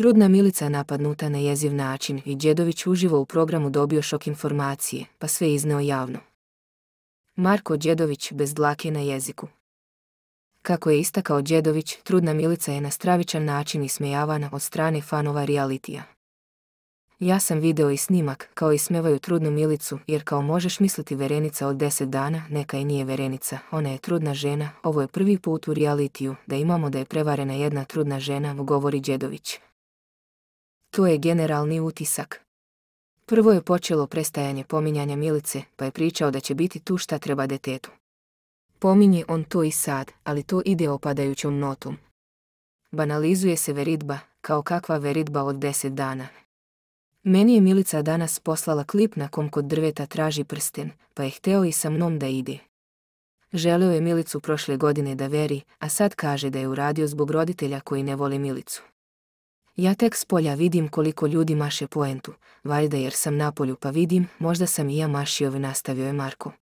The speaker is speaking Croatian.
Trudna Milica je napadnuta na jeziv način i Đedović uživo u programu dobio šok informacije, pa sve izneo javno. Marko Đedović bez dlake na jeziku. Kako je istakao Đedović, Trudna Milica je na stravičan način ismejavana od strane fanova realitija. Ja sam video i snimak kao smevaju Trudnu Milicu jer kao možeš misliti Verenica od deset dana, neka i nije Verenica, ona je trudna žena, ovo je prvi put u realitiju da imamo da je prevarena jedna trudna žena, govori Đedović. To je generalni utisak. Prvo je počelo prestajanje pominjanja Milice, pa je pričao da će biti tu šta treba detetu. Pominje on to i sad, ali to ide opadajućom notom. Banalizuje se veridba, kao kakva veridba od deset dana. Meni je Milica danas poslala klip na kom kod drveta traži prsten, pa je hteo i sa mnom da ide. Želeo je Milicu prošle godine da veri, a sad kaže da je uradio zbog roditelja koji ne voli Milicu. Ja tek s polja vidim koliko ljudi maše poentu, valjda jer sam na polju pa vidim, možda sam i ja mašio, nastavio je Marko.